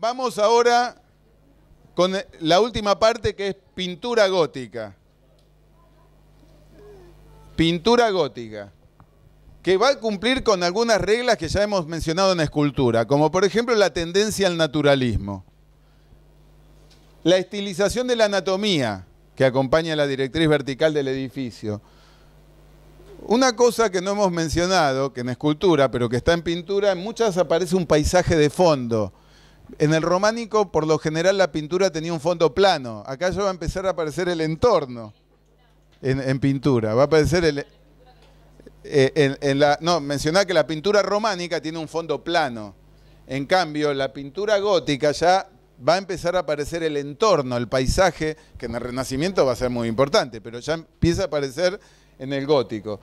vamos ahora con la última parte que es pintura gótica. Pintura gótica que va a cumplir con algunas reglas que ya hemos mencionado en escultura, como por ejemplo la tendencia al naturalismo, la estilización de la anatomía que acompaña la directriz vertical del edificio. Una cosa que no hemos mencionado, que en escultura, pero que está en pintura, en muchas aparece un paisaje de fondo, en el románico, por lo general, la pintura tenía un fondo plano. Acá ya va a empezar a aparecer el entorno en, pintura. Va a aparecer el... Eh, no, mencionaba que la pintura románica tiene un fondo plano. En cambio, la pintura gótica ya va a empezar a aparecer el entorno, el paisaje, que en el Renacimiento va a ser muy importante, pero ya empieza a aparecer en el gótico.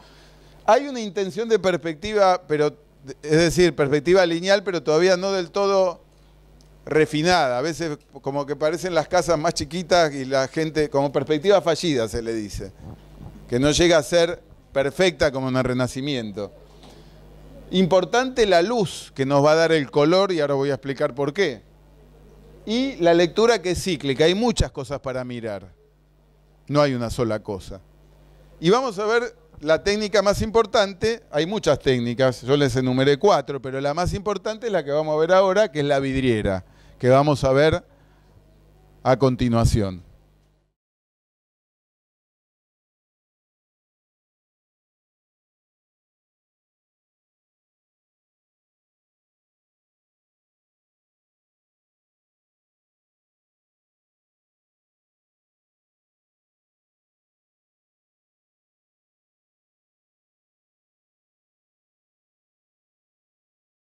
Hay una intención de perspectiva, pero es decir, perspectiva lineal, pero todavía no del todo refinada. A veces como que parecen las casas más chiquitas y la gente, como perspectiva fallida se le dice, que no llega a ser perfecta como en el Renacimiento. Importante la luz que nos va a dar el color y ahora voy a explicar por qué. Y la lectura que es cíclica, hay muchas cosas para mirar, no hay una sola cosa. Y vamos a ver la técnica más importante, hay muchas técnicas, yo les enumeré cuatro, pero la más importante es la que vamos a ver ahora, que es la vidriera que vamos a ver a continuación.